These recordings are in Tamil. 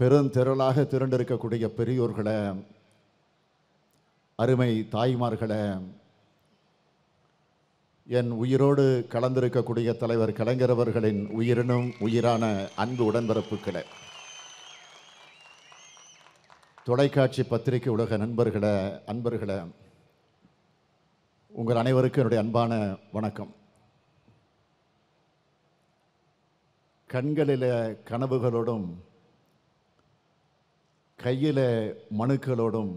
பெருந்திரளாக திரண்டிருக்கக்கூடிய பெரியோர்களை அருமை தாய்மார்களை என் உயிரோடு கலந்திருக்கக்கூடிய தலைவர் கலைஞர் அவர்களின் உயிரினும் உயிரான அன்பு உடன்பிறப்புகளை தொலைக்காட்சி பத்திரிகை உலக நண்பர்களை அன்பர்களை உங்கள் அனைவருக்கும் என்னுடைய அன்பான வணக்கம் கண்களில் கனவுகளோடும் கையில் மனுக்களோடும்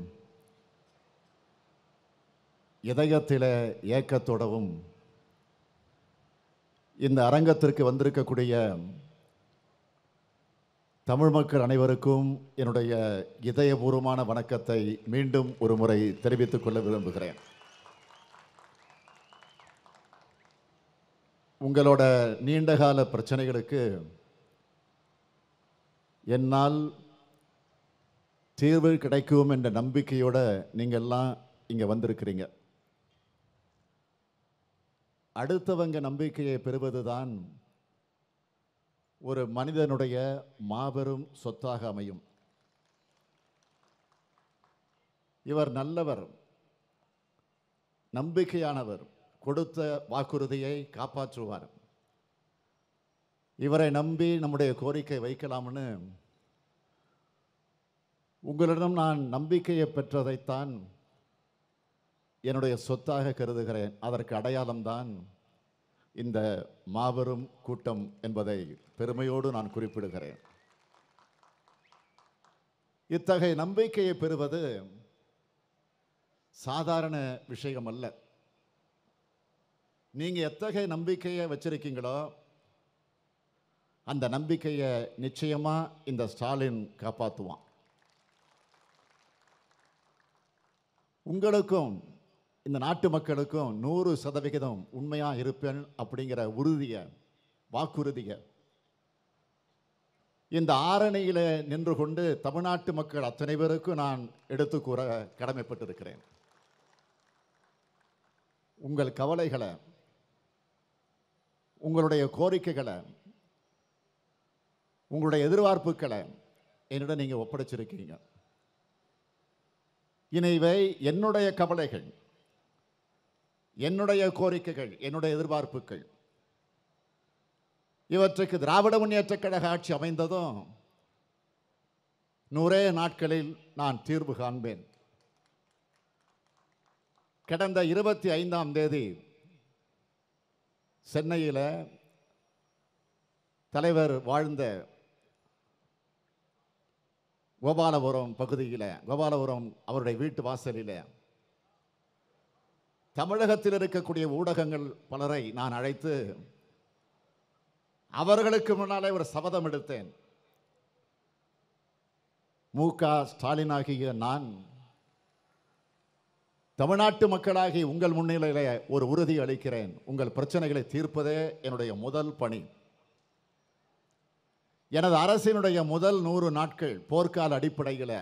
இதயத்தில் ஏக்கத்தோடவும் இந்த அரங்கத்திற்கு வந்திருக்கக்கூடிய தமிழ் மக்கள் அனைவருக்கும் என்னுடைய இதயபூர்வமான வணக்கத்தை மீண்டும் ஒரு முறை தெரிவித்துக் கொள்ள விரும்புகிறேன் உங்களோட நீண்டகால பிரச்சனைகளுக்கு என்னால் தீர்வு கிடைக்கும் என்ற நம்பிக்கையோடு நீங்கள் எல்லாம் இங்கே வந்திருக்கிறீங்க அடுத்தவங்க நம்பிக்கையை பெறுவது தான் ஒரு மனிதனுடைய மாபெரும் சொத்தாக அமையும் இவர் நல்லவர் நம்பிக்கையானவர் கொடுத்த வாக்குறுதியை காப்பாற்றுவார் இவரை நம்பி நம்முடைய கோரிக்கை வைக்கலாம்னு உங்களிடம் நான் நம்பிக்கையை பெற்றதைத்தான் என்னுடைய சொத்தாக கருதுகிறேன் அதற்கு அடையாளம்தான் இந்த மாபெரும் கூட்டம் என்பதை பெருமையோடு நான் குறிப்பிடுகிறேன் இத்தகைய நம்பிக்கையை பெறுவது சாதாரண விஷயம் அல்ல நீங்கள் எத்தகைய நம்பிக்கையை வச்சிருக்கீங்களோ அந்த நம்பிக்கையை நிச்சயமாக இந்த ஸ்டாலின் காப்பாற்றுவான் உங்களுக்கும் இந்த நாட்டு மக்களுக்கும் நூறு சதவிகிதம் உண்மையாக இருப்பேன் அப்படிங்கிற உறுதியை வாக்குறுதியை இந்த ஆரணியில் நின்று கொண்டு தமிழ்நாட்டு மக்கள் அத்தனை பேருக்கும் நான் எடுத்து கூற கடமைப்பட்டிருக்கிறேன் உங்கள் கவலைகளை உங்களுடைய கோரிக்கைகளை உங்களுடைய எதிர்பார்ப்புகளை என்னிடம் நீங்கள் ஒப்படைச்சிருக்கீங்க இணைவை என்னுடைய கவலைகள் என்னுடைய கோரிக்கைகள் என்னுடைய எதிர்பார்ப்புகள் இவற்றுக்கு திராவிட முன்னேற்றக் கழக ஆட்சி அமைந்ததும் நூறே நாட்களில் நான் தீர்வு காண்பேன் கடந்த இருபத்தி ஐந்தாம் தேதி சென்னையில் தலைவர் வாழ்ந்த கோபாலபுரம் பகுதியில் கோபாலபுரம் அவருடைய வீட்டு வாசலில் தமிழகத்தில் இருக்கக்கூடிய ஊடகங்கள் பலரை நான் அழைத்து அவர்களுக்கு முன்னாலே ஒரு சபதம் எடுத்தேன் மு க ஸ்டாலின் ஆகிய நான் தமிழ்நாட்டு மக்களாகி உங்கள் முன்னிலையில ஒரு உறுதி அளிக்கிறேன் உங்கள் பிரச்சனைகளை தீர்ப்பதே என்னுடைய முதல் பணி எனது அரசினுடைய முதல் நூறு நாட்கள் போர்க்கால அடிப்படையில்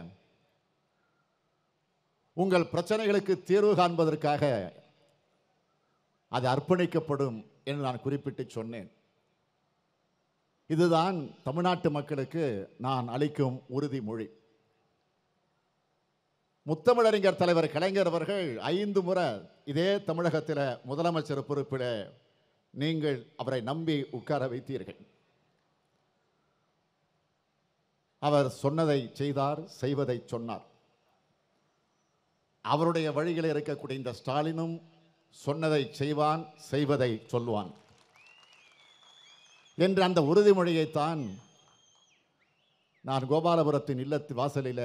உங்கள் பிரச்சனைகளுக்கு தீர்வு காண்பதற்காக அது அர்ப்பணிக்கப்படும் என்று நான் குறிப்பிட்டு சொன்னேன் இதுதான் தமிழ்நாட்டு மக்களுக்கு நான் அளிக்கும் உறுதிமொழி முத்தமிழறிஞர் தலைவர் கலைஞர் அவர்கள் ஐந்து முறை இதே தமிழகத்தில் முதலமைச்சர் பொறுப்பில் நீங்கள் அவரை நம்பி உட்கார வைத்தீர்கள் அவர் சொன்னதை செய்தார் செய்வதை சொன்னார் அவருடைய வழியில் இருக்கக்கூடிய இந்த ஸ்டாலினும் சொன்னதை செய்வான் செய்வதை சொல்வான் என்று அந்த உறுதிமொழியைத்தான் நான் கோபாலபுரத்தின் இல்லத்து வாசலில்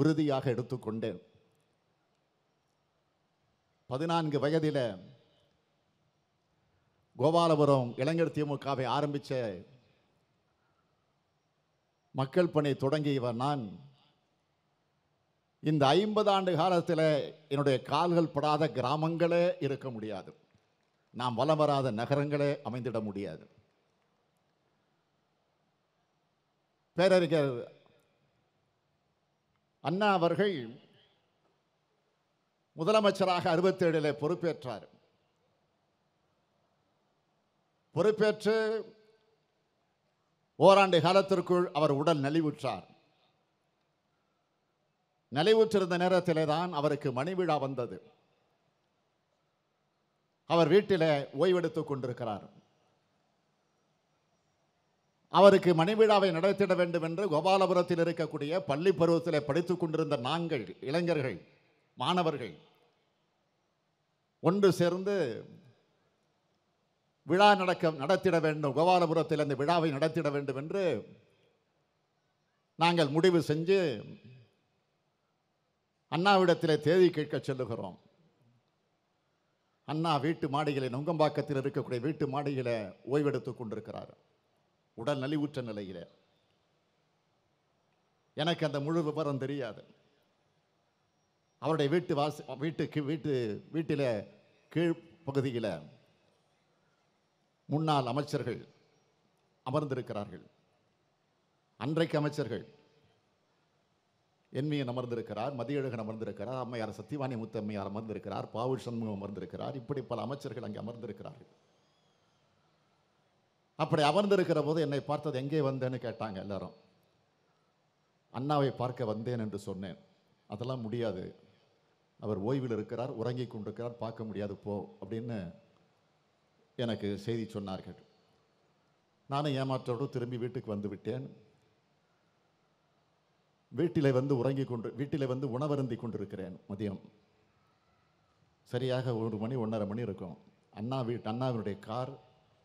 உறுதியாக எடுத்துக்கொண்டேன் பதினான்கு வயதில் கோபாலபுரம் இளைஞர் திமுகவை ஆரம்பித்த மக்கள் பணி தொடங்கியவர் நான் இந்த ஐம்பது ஆண்டு காலத்தில் என்னுடைய கால்கள் படாத கிராமங்களே இருக்க முடியாது நாம் வலம் வராத நகரங்களே அமைந்திட முடியாது பேரறிஞர் அண்ணா அவர்கள் முதலமைச்சராக அறுபத்தேழில் பொறுப்பேற்றார் பொறுப்பேற்று ஓராண்டு காலத்திற்குள் அவர் உடல் நலிவுற்றார் நலிவுற்றிருந்த நேரத்திலே தான் அவருக்கு மணிவிழா வந்தது அவர் வீட்டிலே ஓய்வெடுத்துக் கொண்டிருக்கிறார் அவருக்கு மணிவிழாவை நடத்திட வேண்டும் என்று கோபாலபுரத்தில் இருக்கக்கூடிய பள்ளி பருவத்தில் படித்துக் கொண்டிருந்த நாங்கள் இளைஞர்கள் மாணவர்கள் ஒன்று சேர்ந்து விழா நடக்க நடத்திட வேண்டும் கோபாலபுரத்தில் அந்த விழாவை நடத்திட வேண்டும் என்று நாங்கள் முடிவு செஞ்சு அண்ணாவிடத்தில் தேதி கேட்க செல்லுகிறோம் அண்ணா வீட்டு மாடிகளை நுங்கம்பாக்கத்தில் இருக்கக்கூடிய வீட்டு மாடிகளை ஓய்வெடுத்து கொண்டிருக்கிறார் உடல் நலிவுற்ற நிலையில் எனக்கு அந்த முழு விவரம் தெரியாது அவருடைய வீட்டு வாசி வீட்டுக்கு வீட்டு வீட்டில் கீழ் பகுதியில் முன்னாள் அமைச்சர்கள் அமர்ந்திருக்கிறார்கள் அன்றைக்கு அமைச்சர்கள் என்மியன் அமர்ந்திருக்கிறார் மதியழகன் அமர்ந்திருக்கிறார் அம்மையார் சத்தியவாணி முத்தம்மையார் அமர்ந்திருக்கிறார் பாவு சண்முகம் அமர்ந்திருக்கிறார் இப்படி பல அமைச்சர்கள் அங்கே அமர்ந்திருக்கிறார்கள் அப்படி அமர்ந்திருக்கிற போது என்னை பார்த்தது எங்கே வந்தேன்னு கேட்டாங்க எல்லாரும் அண்ணாவை பார்க்க வந்தேன் என்று சொன்னேன் அதெல்லாம் முடியாது அவர் ஓய்வில் இருக்கிறார் உறங்கி கொண்டிருக்கிறார் பார்க்க முடியாது போ அப்படின்னு எனக்கு செய்தி சொன்னார்கள் நானும் ஏமாற்றோடு திரும்பி வீட்டுக்கு வந்து விட்டேன் வீட்டில் வந்து உறங்கி கொண்டு வீட்டில் வந்து உணவருந்தி கொண்டிருக்கிறேன் மதியம் சரியாக ஒரு மணி ஒன்றரை மணி இருக்கும் அண்ணா வீட்டு அண்ணாவினுடைய கார்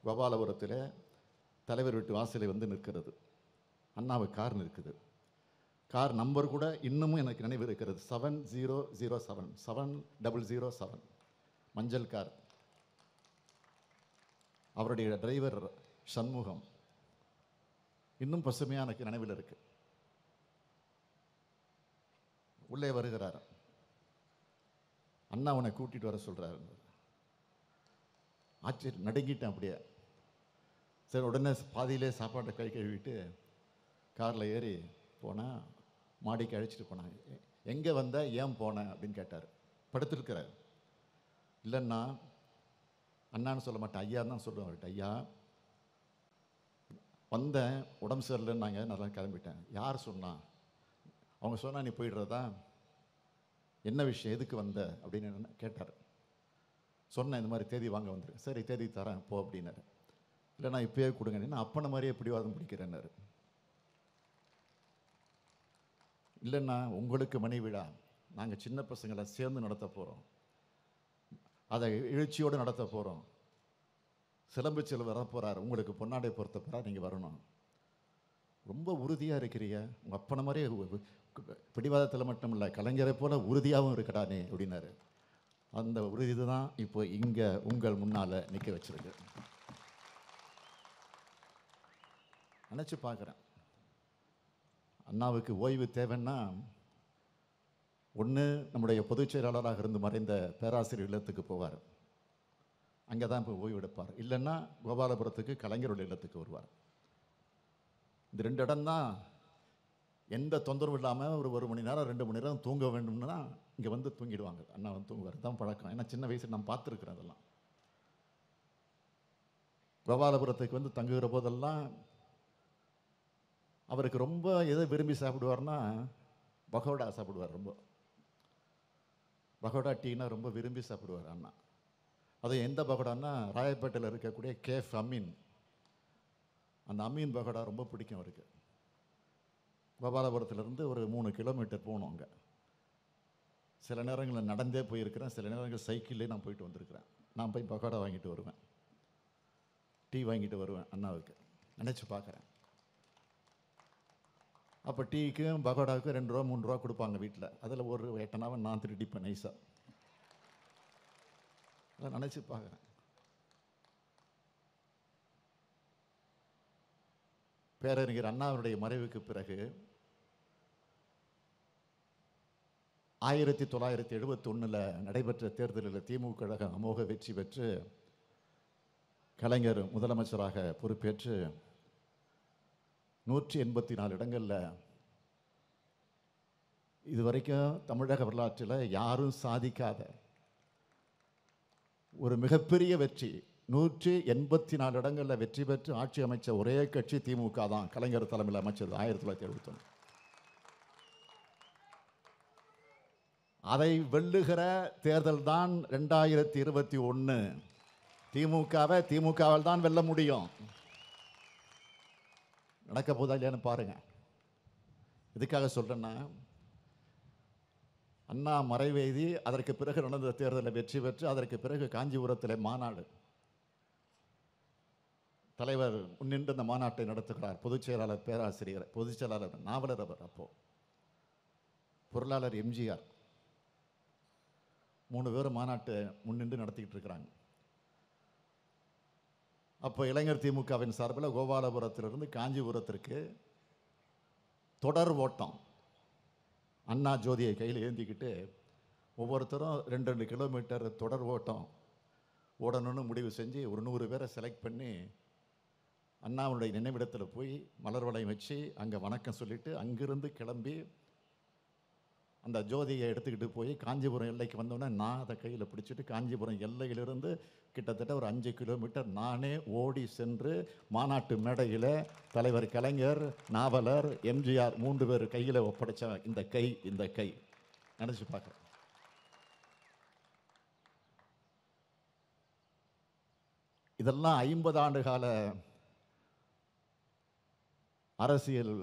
கோபாலபுரத்தில் தலைவர் வீட்டு வாசலில் வந்து நிற்கிறது அண்ணாவு கார் நிற்குது கார் நம்பர் கூட இன்னமும் எனக்கு நினைவு இருக்கிறது seven zero zero seven seven double zero seven மஞ்சள் கார் அவருடைய டிரைவர் சண்முகம் இன்னும் பசுமையாக எனக்கு நினைவில் இருக்கு உள்ளே வருகிறார் அண்ணா உன்னை கூட்டிகிட்டு வர சொல்கிறாரு ஆச்சரிய நடுங்கிட்டேன் அப்படியே சரி உடனே பாதியிலே சாப்பாட்டை கை கழுவிட்டு காரில் ஏறி போனால் மாடிக்கு அழைச்சிட்டு போனாங்க எங்கே வந்த ஏன் போனேன் அப்படின்னு கேட்டார் படுத்துருக்கிறார் இல்லைன்னா அண்ணான்னு சொல்ல மாட்டேன் ஐயா தான் சொல்லுவேன் அவர்கிட்ட ஐயா வந்தேன் உடம்பு சரியில்லைன்னு நாங்கள் நல்லா கிளம்பிட்டேன் யார் சொன்னால் அவங்க சொன்னால் நீ போயிடுறதா என்ன விஷயம் எதுக்கு வந்த அப்படின்னு கேட்டார் சொன்னேன் இந்த மாதிரி தேதி வாங்க வந்துரு சரி தேதி தரேன் போ அப்படின்னாரு இல்லை நான் இப்போயே கொடுங்க நான் அப்பனை மாதிரியே பிடிவாதம் பிடிக்கிறேன்னாரு இல்லைண்ணா உங்களுக்கு மனைவிடா நாங்கள் சின்ன பசங்களை சேர்ந்து நடத்த போகிறோம் அதை எழுச்சியோடு நடத்த போகிறோம் சிலம்பு செல் வரப்போகிறார் உங்களுக்கு பொன்னாடை பொறுத்த போகிறார் நீங்கள் வரணும் ரொம்ப உறுதியாக இருக்கிறீங்க உங்கள் அப்பனை மாதிரியே பிடிவாதத்தில் மட்டும் இல்லை கலைஞரை போல் உறுதியாகவும் இருக்கடானே அப்படின்னாரு அந்த உறுதி தான் இப்போ இங்கே உங்கள் முன்னால் நிற்க வச்சுருக்கு நினச்சி பார்க்குறேன் அண்ணாவுக்கு ஓய்வு தேவைன்னா ஒன்று நம்முடைய பொதுச் செயலாளராக இருந்து மறைந்த பேராசிரியர் இல்லத்துக்கு போவார் அங்கே தான் போய் ஓய்வெடுப்பார் இல்லைன்னா கோபாலபுரத்துக்கு கலைஞருடைய இல்லத்துக்கு வருவார் இந்த ரெண்டு இடம் தான் எந்த தொந்தரவு இல்லாமல் ஒரு ஒரு மணி நேரம் ரெண்டு மணி நேரம் தூங்க வேண்டும்னா இங்கே வந்து தூங்கிடுவாங்க அண்ணா வந்து தூங்குவார் தான் பழக்கம் ஏன்னா சின்ன வயசில் நான் பார்த்துருக்குறேன் அதெல்லாம் கோபாலபுரத்துக்கு வந்து தங்குகிற போதெல்லாம் அவருக்கு ரொம்ப எதை விரும்பி சாப்பிடுவார்னா பகோடா சாப்பிடுவார் ரொம்ப பகோடா டீனா ரொம்ப விரும்பி சாப்பிடுவார் அண்ணா அது எந்த பகோடான்னா ராயப்பேட்டையில் இருக்கக்கூடிய கேஃப் அமீன் அந்த அமீன் பகோடா ரொம்ப பிடிக்கும் அவருக்கு கோபாலபுரத்துலேருந்து ஒரு மூணு கிலோமீட்டர் போகணும் அங்கே சில நேரங்களில் நடந்தே போயிருக்கிறேன் சில நேரங்கள் சைக்கிள்லேயே நான் போயிட்டு வந்திருக்கிறேன் நான் போய் பகோடா வாங்கிட்டு வருவேன் டீ வாங்கிட்டு வருவேன் அண்ணாவுக்கு நினச்சி பார்க்குறேன் அப்போ டீக்கும் பகோடாவுக்கும் ரெண்டு ரூபா மூணு ரூபா கொடுப்பாங்க வீட்டில் அதில் ஒரு எட்டனாவை நான் திருட்டிப்பேன் நைஸாக அதை நினச்சி பார்க்குறேன் பேரறிஞர் அண்ணாவுடைய மறைவுக்கு பிறகு ஆயிரத்தி தொள்ளாயிரத்தி எழுபத்தொன்னில் நடைபெற்ற தேர்தலில் திமுக கழகம் அமோக வெற்றி பெற்று கலைஞர் முதலமைச்சராக பொறுப்பேற்று நூற்றி எண்பத்தி நாலு இடங்களில் இது வரைக்கும் தமிழக வரலாற்றில் யாரும் சாதிக்காத ஒரு மிகப்பெரிய வெற்றி நூற்றி எண்பத்தி நாலு இடங்களில் வெற்றி பெற்று ஆட்சி அமைச்ச ஒரே கட்சி திமுக தான் கலைஞர் தலைமையில் அமைச்சது ஆயிரத்தி தொள்ளாயிரத்தி எழுபத்தொன்று அதை வெல்லுகிற தேர்தல் தான் ரெண்டாயிரத்தி இருபத்தி ஒன்று திமுகவை திமுகவால் தான் வெல்ல முடியும் நடக்க போதா இல்லையான்னு பாருங்கள் எதுக்காக சொல்கிறேன்னா அண்ணா மறைவேதி அதற்கு பிறகு நடந்த தேர்தலில் வெற்றி பெற்று அதற்கு பிறகு காஞ்சிபுரத்தில் மாநாடு தலைவர் முன்னின்று அந்த மாநாட்டை நடத்துகிறார் பொதுச் செயலாளர் பேராசிரியர் பொதுச் செயலாளர் நாவலர் அவர் அப்போது பொருளாளர் எம்ஜிஆர் மூணு பேர் மாநாட்டை முன்னின்று நடத்திக்கிட்டு இருக்கிறாங்க அப்போ இளைஞர் திமுகவின் சார்பில் கோபாலபுரத்திலிருந்து காஞ்சிபுரத்திற்கு தொடர் ஓட்டம் அண்ணா ஜோதியை கையில் ஏந்திக்கிட்டு ஒவ்வொருத்தரும் ரெண்டு ரெண்டு கிலோமீட்டர் தொடர் ஓட்டம் ஓடணும்னு முடிவு செஞ்சு ஒரு நூறு பேரை செலக்ட் பண்ணி அண்ணாவுடைய நினைவிடத்தில் போய் மலர் வளையம் வச்சு அங்கே வணக்கம் சொல்லிவிட்டு அங்கிருந்து கிளம்பி அந்த ஜோதியை எடுத்துக்கிட்டு போய் காஞ்சிபுரம் எல்லைக்கு வந்தோடனே நான் அதை கையில் பிடிச்சிட்டு காஞ்சிபுரம் எல்லையிலிருந்து கிட்டத்தட்ட ஒரு அஞ்சு கிலோமீட்டர் நானே ஓடி சென்று மாநாட்டு மேடையில் தலைவர் கலைஞர் நாவலர் எம்ஜிஆர் மூன்று பேர் கையில் ஒப்படைச்ச இந்த கை இந்த கை நினச்சி பார்க்குறேன் இதெல்லாம் ஐம்பது ஆண்டு கால அரசியல்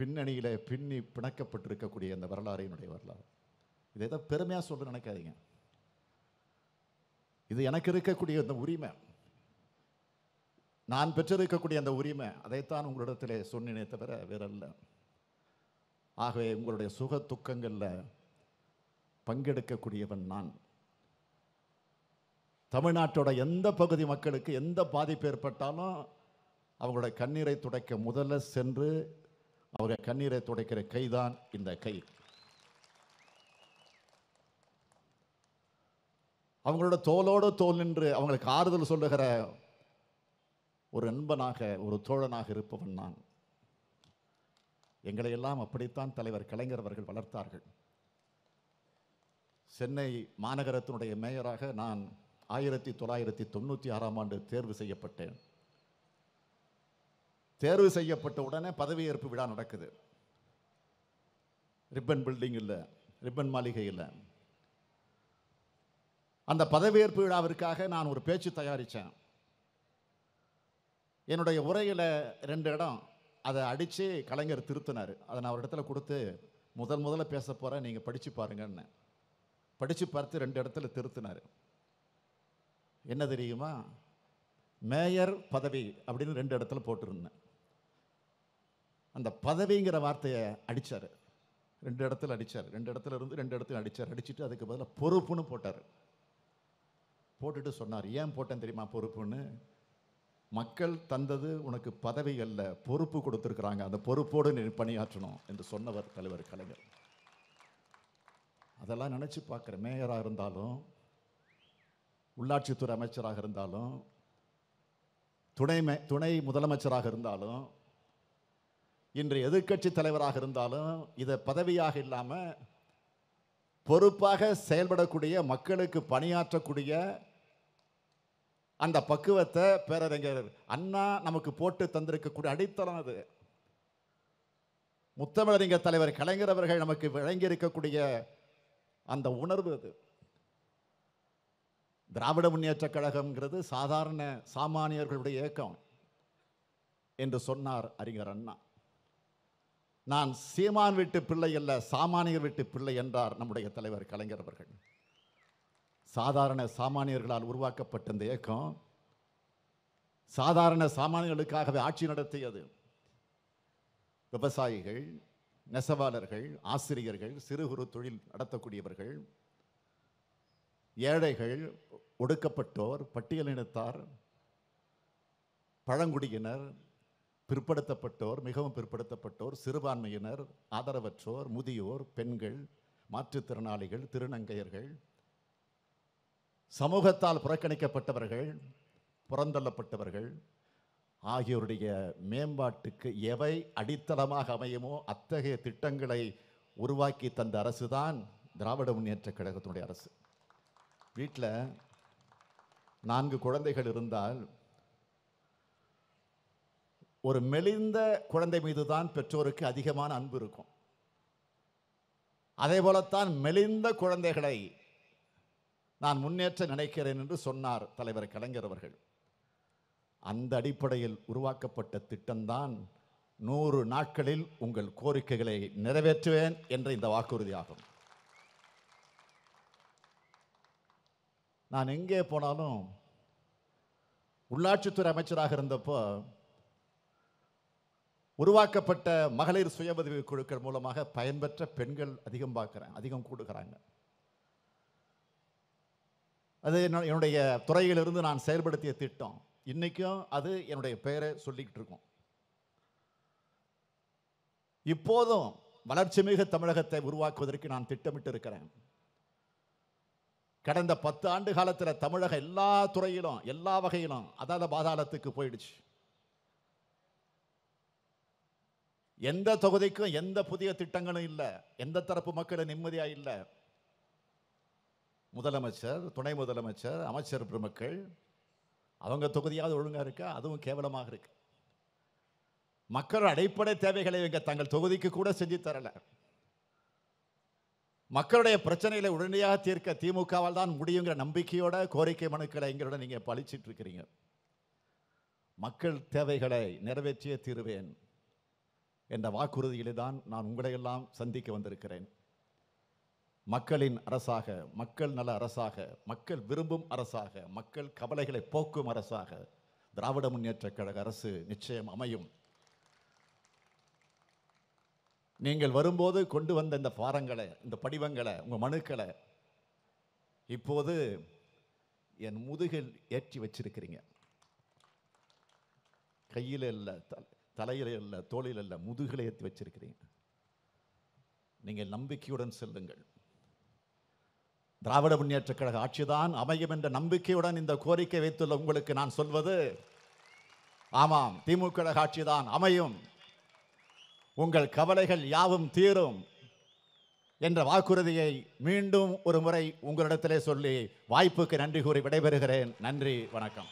பின்னணியில் பின்னி பிணக்கப்பட்டிருக்கக்கூடிய அந்த வரலாறு என்னுடைய வரலாறு இதை ஏதோ பெருமையாக சொல்ல நினைக்காதீங்க இது எனக்கு இருக்கக்கூடிய அந்த உரிமை நான் பெற்றிருக்கக்கூடிய அந்த உரிமை அதைத்தான் உங்களிடத்தில் சொன்னினே தவிர வேறல்ல ஆகவே உங்களுடைய சுக துக்கங்களில் பங்கெடுக்கக்கூடியவன் நான் தமிழ்நாட்டோட எந்த பகுதி மக்களுக்கு எந்த பாதிப்பு ஏற்பட்டாலும் அவங்களோட கண்ணீரை துடைக்க முதல்ல சென்று அவங்க கண்ணீரை துடைக்கிற கை தான் இந்த கை அவங்களோட தோலோட தோல் நின்று அவங்களுக்கு ஆறுதல் சொல்லுகிற ஒரு நண்பனாக ஒரு தோழனாக இருப்பவன் நான் எங்களையெல்லாம் அப்படித்தான் தலைவர் கலைஞர் அவர்கள் வளர்த்தார்கள் சென்னை மாநகரத்தினுடைய மேயராக நான் ஆயிரத்தி தொள்ளாயிரத்தி தொண்ணூற்றி ஆறாம் ஆண்டு தேர்வு செய்யப்பட்டேன் தேர்வு செய்யப்பட்ட உடனே பதவியேற்பு விழா நடக்குது ரிப்பன் பில்டிங் இல்லை ரிப்பன் மாளிகை இல்லை அந்த பதவியேற்பு விழாவிற்காக நான் ஒரு பேச்சு தயாரித்தேன் என்னுடைய உரையில் ரெண்டு இடம் அதை அடித்து கலைஞர் திருத்தினார் அதை நான் ஒரு இடத்துல கொடுத்து முதல் முதல்ல பேச போகிறேன் நீங்கள் படித்து பாருங்கன்னு படித்து பார்த்து ரெண்டு இடத்துல திருத்தினார் என்ன தெரியுமா மேயர் பதவி அப்படின்னு ரெண்டு இடத்துல போட்டிருந்தேன் அந்த பதவிங்கிற வார்த்தையை அடித்தார் ரெண்டு இடத்துல அடித்தார் ரெண்டு இடத்துல இருந்து ரெண்டு இடத்துல அடித்தார் அடிச்சுட்டு அதுக்கு பதிலாக பொறுப்புன்னு போட்டார் போட்டுட்டு சொன்னார் ஏன் போட்டேன் தெரியுமா பொறுப்புன்னு மக்கள் தந்தது உனக்கு பதவி அல்ல பொறுப்பு கொடுத்துருக்குறாங்க அந்த பொறுப்போடு நீ பணியாற்றணும் என்று சொன்னவர் தலைவர் கலைஞர் அதெல்லாம் நினச்சி பார்க்குற மேயராக இருந்தாலும் உள்ளாட்சித்துறை அமைச்சராக இருந்தாலும் துணை துணை முதலமைச்சராக இருந்தாலும் இன்று எதிர்கட்சி தலைவராக இருந்தாலும் இதை பதவியாக இல்லாமல் பொறுப்பாக செயல்படக்கூடிய மக்களுக்கு பணியாற்றக்கூடிய அந்த பக்குவத்தை பேரறிஞர் அண்ணா நமக்கு போட்டு தந்திருக்கக்கூடிய அடித்தளம் அது முத்தமிழறிஞர் தலைவர் கலைஞர் அவர்கள் நமக்கு வழங்கியிருக்கக்கூடிய அந்த உணர்வு அது திராவிட முன்னேற்ற கழகம்ங்கிறது சாதாரண சாமானியர்களுடைய இயக்கம் என்று சொன்னார் அறிஞர் அண்ணா நான் சீமான் வீட்டு பிள்ளை அல்ல சாமானியர் வீட்டு பிள்ளை என்றார் நம்முடைய தலைவர் கலைஞர் அவர்கள் சாதாரண சாமானியர்களால் உருவாக்கப்பட்ட இந்த இயக்கம் சாதாரண சாமானியர்களுக்காகவே ஆட்சி நடத்தியது விவசாயிகள் நெசவாளர்கள் ஆசிரியர்கள் சிறு குறு தொழில் நடத்தக்கூடியவர்கள் ஏழைகள் ஒடுக்கப்பட்டோர் பட்டியலினத்தார் பழங்குடியினர் பிற்படுத்தப்பட்டோர் மிகவும் பிற்படுத்தப்பட்டோர் சிறுபான்மையினர் ஆதரவற்றோர் முதியோர் பெண்கள் மாற்றுத்திறனாளிகள் திருநங்கையர்கள் சமூகத்தால் புறக்கணிக்கப்பட்டவர்கள் புறந்தள்ளப்பட்டவர்கள் ஆகியோருடைய மேம்பாட்டுக்கு எவை அடித்தளமாக அமையுமோ அத்தகைய திட்டங்களை உருவாக்கி தந்த அரசு தான் திராவிட முன்னேற்ற கழகத்தினுடைய அரசு வீட்டில் நான்கு குழந்தைகள் இருந்தால் ஒரு மெலிந்த குழந்தை மீது தான் பெற்றோருக்கு அதிகமான அன்பு இருக்கும் அதே போலத்தான் மெலிந்த குழந்தைகளை நான் முன்னேற்ற நினைக்கிறேன் என்று சொன்னார் தலைவர் கலைஞர் அவர்கள் அந்த அடிப்படையில் உருவாக்கப்பட்ட திட்டம்தான் நூறு நாட்களில் உங்கள் கோரிக்கைகளை நிறைவேற்றுவேன் என்ற இந்த வாக்குறுதியாகும் நான் எங்கே போனாலும் உள்ளாட்சித்துறை அமைச்சராக இருந்தப்போ உருவாக்கப்பட்ட மகளிர் சுய உதவி குழுக்கள் மூலமாக பயன்பெற்ற பெண்கள் அதிகம் பார்க்குறாங்க அதிகம் கூடுகிறாங்க அது என்னுடைய துறையிலிருந்து நான் செயல்படுத்திய திட்டம் இன்றைக்கும் அது என்னுடைய பெயரை சொல்லிக்கிட்டு இருக்கோம் இப்போதும் வளர்ச்சிமிகு தமிழகத்தை உருவாக்குவதற்கு நான் திட்டமிட்டு இருக்கிறேன் கடந்த பத்து ஆண்டு காலத்தில் தமிழகம் எல்லா துறையிலும் எல்லா வகையிலும் அதாவது பாதாளத்துக்கு போயிடுச்சு எந்த தொகுதிக்கும் எந்த புதிய திட்டங்களும் இல்லை எந்த தரப்பு மக்களும் நிம்மதியாக இல்லை முதலமைச்சர் துணை முதலமைச்சர் அமைச்சர் பெருமக்கள் அவங்க தொகுதியாவது ஒழுங்காக இருக்கா அதுவும் கேவலமாக இருக்கு மக்கள் அடிப்படை தேவைகளை இவங்க தங்கள் தொகுதிக்கு கூட செஞ்சு தரல மக்களுடைய பிரச்சனைகளை உடனடியாக தீர்க்க திமுகவால் தான் முடியுங்கிற நம்பிக்கையோட கோரிக்கை மனுக்களை எங்களோட நீங்கள் பழிச்சிட்டு இருக்கிறீங்க மக்கள் தேவைகளை நிறைவேற்றிய தீருவேன் என்ற வாக்குறுதியிலே தான் நான் உங்களையெல்லாம் சந்திக்க வந்திருக்கிறேன் மக்களின் அரசாக மக்கள் நல அரசாக மக்கள் விரும்பும் அரசாக மக்கள் கவலைகளை போக்கும் அரசாக திராவிட முன்னேற்ற கழக அரசு நிச்சயம் அமையும் நீங்கள் வரும்போது கொண்டு வந்த இந்த பாரங்களை இந்த படிவங்களை உங்கள் மனுக்களை இப்போது என் முதுகில் ஏற்றி வச்சிருக்கிறீங்க கையில் இல்லை தலையில அல்ல தோளில் அல்ல முதுகலை ஏற்றி வச்சிருக்கிறீங்க நீங்கள் நம்பிக்கையுடன் செல்லுங்கள் திராவிட முன்னேற்ற கழக ஆட்சிதான் அமையும் என்ற நம்பிக்கையுடன் இந்த கோரிக்கை வைத்துள்ள உங்களுக்கு நான் சொல்வது ஆமாம் திமுக ஆட்சிதான் அமையும் உங்கள் கவலைகள் யாவும் தீரும் என்ற வாக்குறுதியை மீண்டும் ஒரு முறை உங்களிடத்திலே சொல்லி வாய்ப்புக்கு நன்றி கூறி விடைபெறுகிறேன் நன்றி வணக்கம்